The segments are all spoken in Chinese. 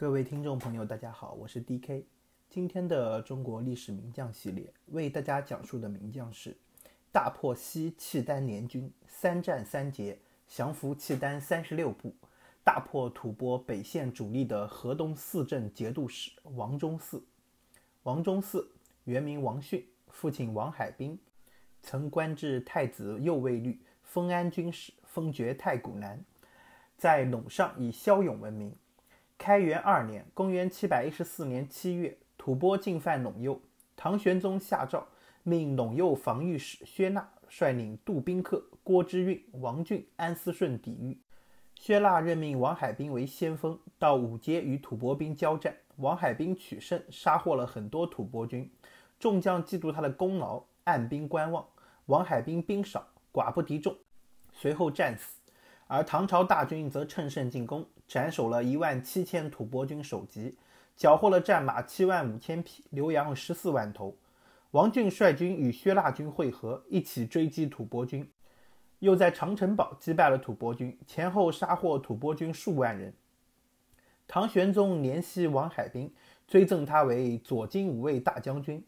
各位听众朋友，大家好，我是 D.K。今天的中国历史名将系列为大家讲述的名将是大破西契丹联军，三战三捷，降服契丹三十六部，大破吐蕃北线主力的河东四镇节度使王忠嗣。王忠嗣原名王逊，父亲王海滨，曾官至太子右卫律、封安军使、封爵太谷南，在陇上以骁勇闻名。开元二年（公元714年）七月，吐蕃进犯陇右，唐玄宗下诏命陇右防御使薛讷率领杜宾客、郭知运、王俊、安思顺抵御。薛讷任命王海兵为先锋，到五街与吐蕃兵交战，王海兵取胜，杀获了很多吐蕃军。众将嫉妒他的功劳，按兵观望。王海兵兵少，寡不敌众，随后战死。而唐朝大军则趁胜进攻。斩首了一万七千吐蕃军首级，缴获了战马七万五千匹，牛羊十四万头。王俊率军与薛腊军会合，一起追击吐蕃军，又在长城堡击败了吐蕃军，前后杀获吐蕃军数万人。唐玄宗怜惜王海滨，追赠他为左金吾卫大将军。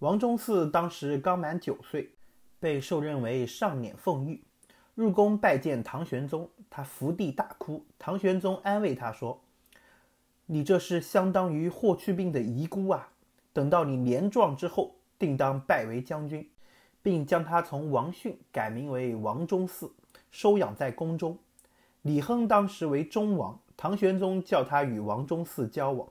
王忠嗣当时刚满九岁，被授任为上辇奉御。入宫拜见唐玄宗，他伏地大哭。唐玄宗安慰他说：“你这是相当于霍去病的遗孤啊！等到你年壮之后，定当拜为将军，并将他从王逊改名为王忠嗣，收养在宫中。李亨当时为忠王，唐玄宗叫他与王忠嗣交往。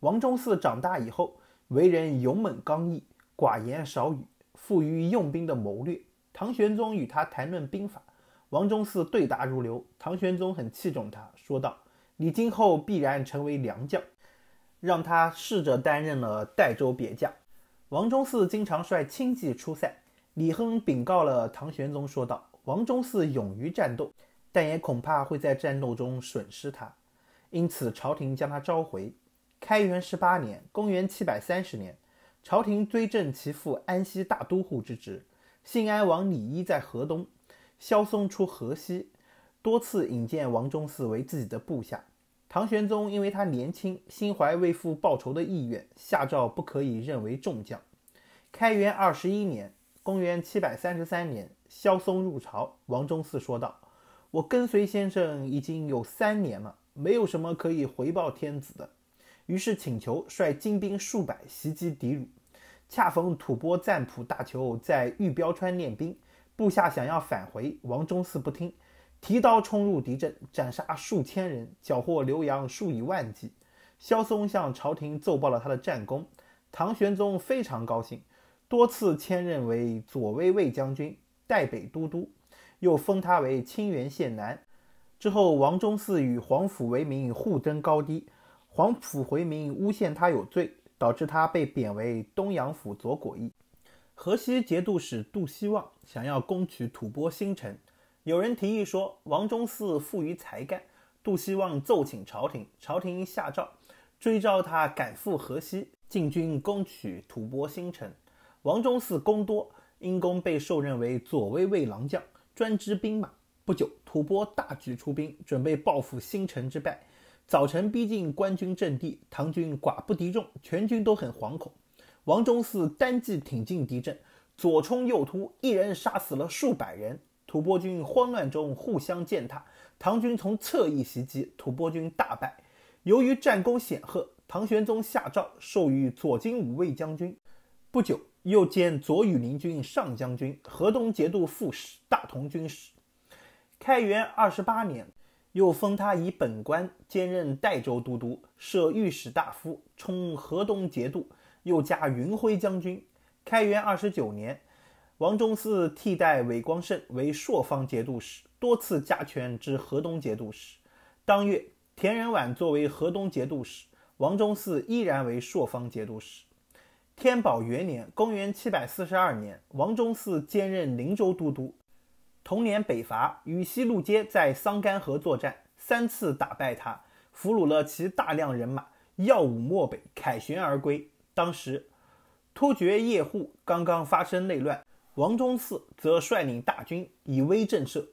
王忠嗣长大以后，为人勇猛刚毅，寡言少语，富于用兵的谋略。唐玄宗与他谈论兵法。”王忠嗣对答如流，唐玄宗很器重他，说道：“你今后必然成为良将。”让他试着担任了代州别将。王忠嗣经常率亲骑出塞。李亨禀告了唐玄宗，说道：“王忠嗣勇于战斗，但也恐怕会在战斗中损失他，因此朝廷将他召回。”开元十八年（公元730年），朝廷追赠其父安西大都护之职。信安王李一在河东。萧嵩出河西，多次引荐王忠嗣为自己的部下。唐玄宗因为他年轻，心怀为父报仇的意愿，下诏不可以任为众将。开元二十一年（公元733年），萧嵩入朝，王忠嗣说道：“我跟随先生已经有三年了，没有什么可以回报天子的。”于是请求率精兵数百袭击敌虏，恰逢吐蕃赞普大酋在玉标川练兵。部下想要返回，王忠嗣不听，提刀冲入敌阵，斩杀数千人，缴获浏阳数以万计。萧嵩向朝廷奏报了他的战功，唐玄宗非常高兴，多次迁任为左威卫将军、代北都督，又封他为清源县男。之后，王忠嗣与皇甫为民互争高低，皇甫回民诬陷他有罪，导致他被贬为东阳府左果毅。河西节度使杜希望想要攻取吐蕃新城，有人提议说王忠嗣富于才干。杜希望奏请朝廷，朝廷下诏追召他赶赴河西，进军攻取吐蕃新城。王忠嗣功多，因功被授任为左威卫郎将，专支兵马。不久，吐蕃大举出兵，准备报复新城之败。早晨逼近官军阵地，唐军寡不敌众，全军都很惶恐。王忠嗣单骑挺进敌阵，左冲右突，一人杀死了数百人。吐蕃军慌乱中互相践踏，唐军从侧翼袭击，吐蕃军大败。由于战功显赫，唐玄宗下诏授予左金吾卫将军，不久又兼左羽林军上将军、河东节度副使、大同军使。开元二十八年，又封他以本官兼任代州都督，设御史大夫，充河东节度。又加云辉将军。开元二十九年，王忠嗣替代韦光胜为朔方节度使，多次加权至河东节度使。当月，田仁婉作为河东节度使，王忠嗣依然为朔方节度使。天宝元年（公元742年），王忠嗣兼任灵州都督。同年北伐，与西路接在桑干河作战，三次打败他，俘虏了其大量人马，耀武漠北，凯旋而归。当时，突厥叶护刚刚发生内乱，王忠嗣则率领大军以威震慑。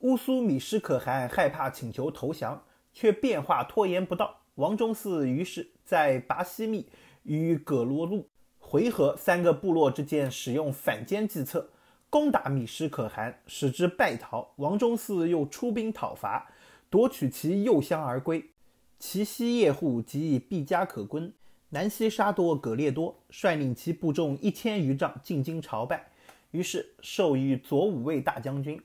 乌苏米什可汗害怕请求投降，却变化拖延不到。王忠嗣于是，在拔西密与葛罗路回纥三个部落之间使用反间计策，攻打米什可汗，使之败逃。王忠嗣又出兵讨伐，夺取其右乡而归，其西叶护即以毕家可归。南西沙多葛列多率领其部众一千余帐进京朝拜，于是授予左武卫大将军。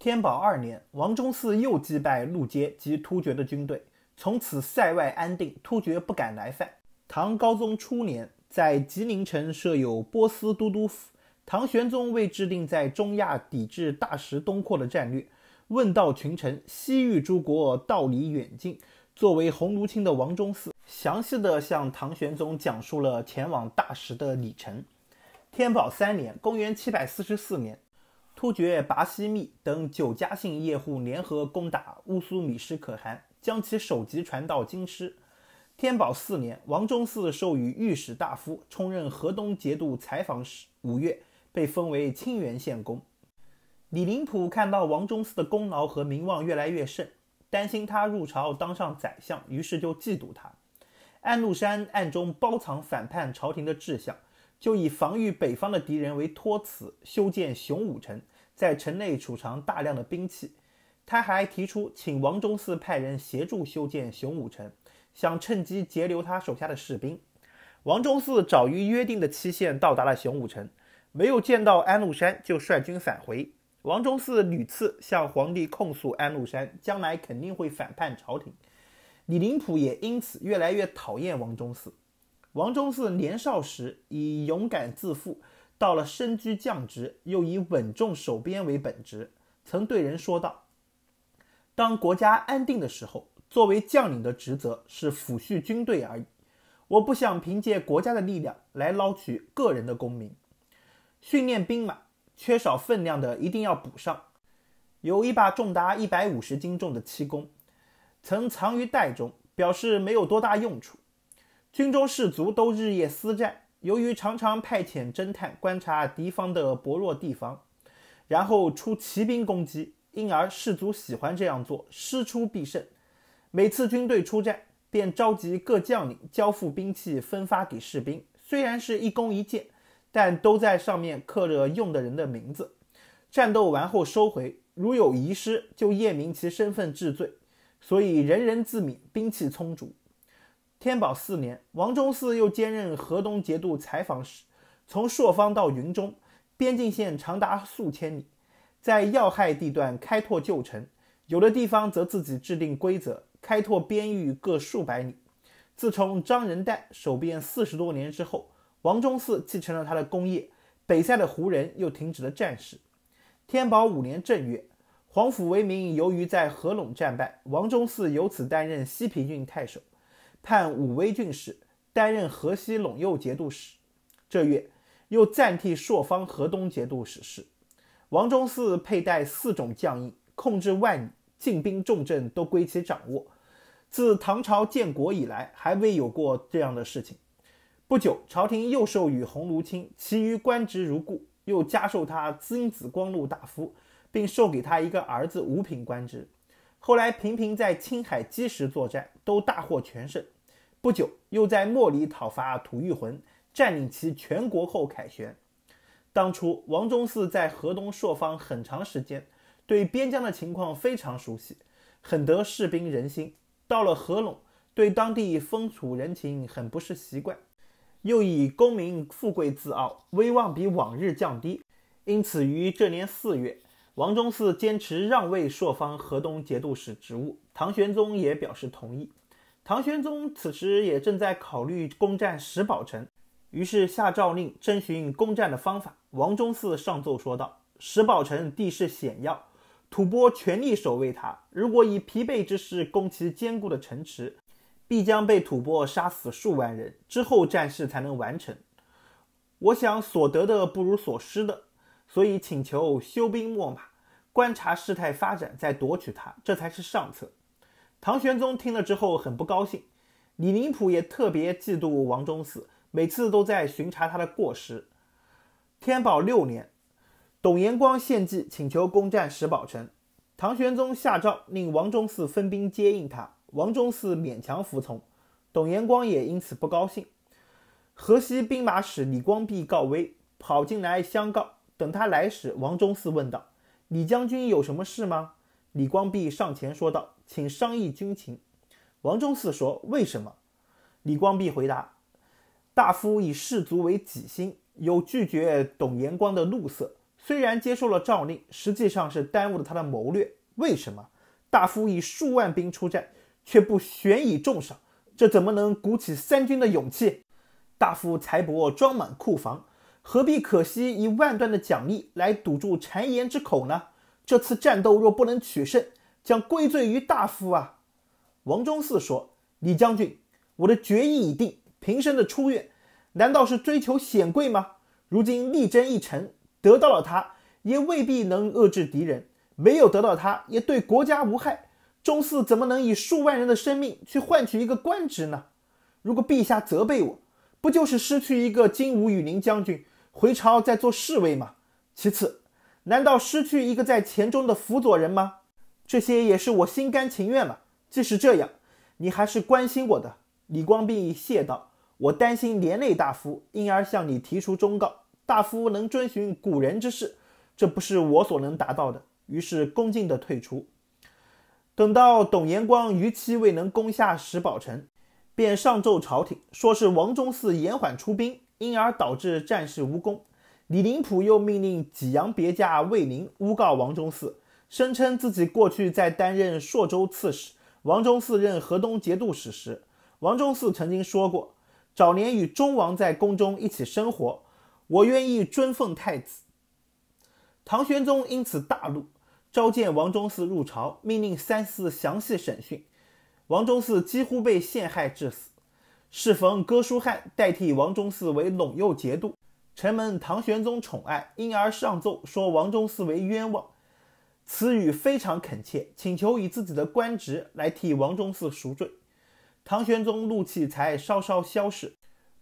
天宝二年，王忠嗣又击败陆杰及突厥的军队，从此塞外安定，突厥不敢来犯。唐高宗初年，在吉林城设有波斯都督府。唐玄宗为制定在中亚抵制大食东扩的战略，问道群臣：西域诸国道理远近。作为鸿胪卿的王忠嗣。详细的向唐玄宗讲述了前往大食的里程。天宝三年（公元七百四十四年），突厥拔西密等九家姓叶户联合攻打乌苏米什可汗，将其首级传到京师。天宝四年，王忠嗣授予御史大夫，充任河东节度采访使。五月，被封为清源县公。李林甫看到王忠嗣的功劳和名望越来越盛，担心他入朝当上宰相，于是就嫉妒他。安禄山暗中包藏反叛朝廷的志向，就以防御北方的敌人为托辞，修建雄武城，在城内储藏大量的兵器。他还提出请王忠嗣派人协助修建雄武城，想趁机截留他手下的士兵。王忠嗣早于约定的期限到达了雄武城，没有见到安禄山，就率军返回。王忠嗣屡次向皇帝控诉安禄山将来肯定会反叛朝廷。李林甫也因此越来越讨厌王忠嗣。王忠嗣年少时以勇敢自负，到了身居将职，又以稳重守边为本职。曾对人说道：“当国家安定的时候，作为将领的职责是抚恤军队而已。我不想凭借国家的力量来捞取个人的功名。训练兵马，缺少分量的一定要补上。有一把重达一百五十斤重的漆弓。”曾藏于袋中，表示没有多大用处。军中士卒都日夜思战，由于常常派遣侦探观察敌方的薄弱地方，然后出骑兵攻击，因而士卒喜欢这样做，师出必胜。每次军队出战，便召集各将领，交付兵器分发给士兵。虽然是一弓一箭，但都在上面刻着用的人的名字。战斗完后收回，如有遗失，就验明其身份治罪。所以人人自泯，兵器充足。天宝四年，王忠嗣又兼任河东节度采访使，从朔方到云中，边境线长达数千里，在要害地段开拓旧城，有的地方则自己制定规则，开拓边域各数百里。自从张仁愿守边四十多年之后，王忠嗣继承了他的功业，北塞的胡人又停止了战事。天宝五年正月。皇甫为民由于在合拢战败，王忠嗣由此担任西平郡太守，判武威郡事，担任河西陇右节度使。这月又暂替朔方河东节度使事。王忠嗣佩戴四种将印，控制万进兵重镇，都归其掌握。自唐朝建国以来，还未有过这样的事情。不久，朝廷又授予洪卢卿其余官职如故，又加授他金紫子光禄大夫。并授给他一个儿子五品官职。后来频频在青海积石作战，都大获全胜。不久又在莫里讨伐吐谷浑，占领其全国后凯旋。当初王忠嗣在河东朔方很长时间，对边疆的情况非常熟悉，很得士兵人心。到了合拢，对当地风土人情很不是习惯，又以功名富贵自傲，威望比往日降低，因此于这年四月。王忠嗣坚持让位朔方河东节度使职务，唐玄宗也表示同意。唐玄宗此时也正在考虑攻占石宝城，于是下诏令征询攻占的方法。王忠嗣上奏说道：“石宝城地势险要，吐蕃全力守卫它。如果以疲惫之势攻其坚固的城池，必将被吐蕃杀死数万人，之后战事才能完成。我想所得的不如所失的。”所以，请求休兵秣马，观察事态发展，再夺取他，这才是上策。唐玄宗听了之后很不高兴，李林甫也特别嫉妒王忠嗣，每次都在巡查他的过失。天宝六年，董延光献计请求攻占石宝城，唐玄宗下诏令王忠嗣分兵接应他，王忠嗣勉强服从，董延光也因此不高兴。河西兵马使李光弼告危，跑进来相告。等他来时，王忠嗣问道：“李将军有什么事吗？”李光弼上前说道：“请商议军情。”王忠嗣说：“为什么？”李光弼回答：“大夫以士卒为己心，有拒绝董延光的怒色。虽然接受了诏令，实际上是耽误了他的谋略。为什么？大夫以数万兵出战，却不悬以重赏，这怎么能鼓起三军的勇气？大夫财帛装满库房。”何必可惜一万段的奖励来堵住谗言之口呢？这次战斗若不能取胜，将归罪于大夫啊！王忠嗣说：“李将军，我的决意已定。平生的出愿，难道是追求显贵吗？如今力争一城，得到了他，也未必能遏制敌人；没有得到他，也对国家无害。忠嗣怎么能以数万人的生命去换取一个官职呢？如果陛下责备我，不就是失去一个金吾羽林将军？”回朝再做侍卫嘛。其次，难道失去一个在前中的辅佐人吗？这些也是我心甘情愿了。即使这样，你还是关心我的。李光弼谢道：“我担心连累大夫，因而向你提出忠告。大夫能遵循古人之事，这不是我所能达到的。”于是恭敬的退出。等到董延光逾期未能攻下石堡城，便上奏朝廷，说是王忠嗣延缓出兵。因而导致战事无功，李林甫又命令济阳别驾魏宁诬告王忠嗣，声称自己过去在担任朔州刺史，王忠嗣任河东节度使时，王忠嗣曾经说过，早年与忠王在宫中一起生活，我愿意尊奉太子。唐玄宗因此大怒，召见王忠嗣入朝，命令三司详细审讯，王忠嗣几乎被陷害致死。适逢哥舒翰代替王忠嗣为陇右节度，臣们唐玄宗宠爱，因而上奏说王忠嗣为冤枉。此语非常恳切，请求以自己的官职来替王忠嗣赎罪。唐玄宗怒气才稍稍消逝，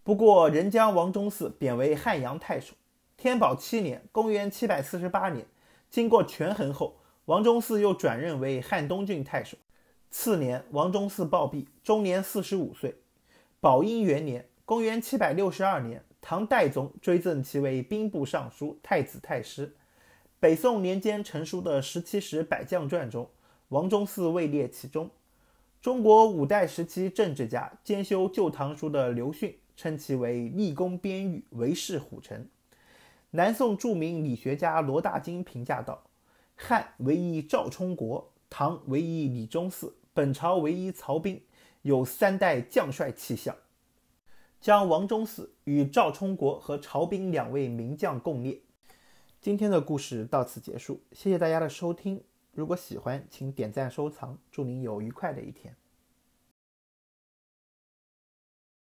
不过仍将王忠嗣贬为汉阳太守。天宝七年（公元748年），经过权衡后，王忠嗣又转任为汉东郡太守。次年，王忠嗣暴毙，终年四十五岁。宝应元年（公元762年），唐代宗追赠其为兵部尚书、太子太师。北宋年间成书的《十七史百将传》中，王忠嗣位列其中。中国五代时期政治家、兼修《旧唐书》的刘训称其为“立功边域，为世虎臣”。南宋著名理学家罗大经评价道：“汉唯一赵充国，唐唯一李忠嗣，本朝唯一曹彬。”有三代将帅气象，将王忠嗣与赵充国和曹彬两位名将共列。今天的故事到此结束，谢谢大家的收听。如果喜欢，请点赞收藏。祝您有愉快的一天。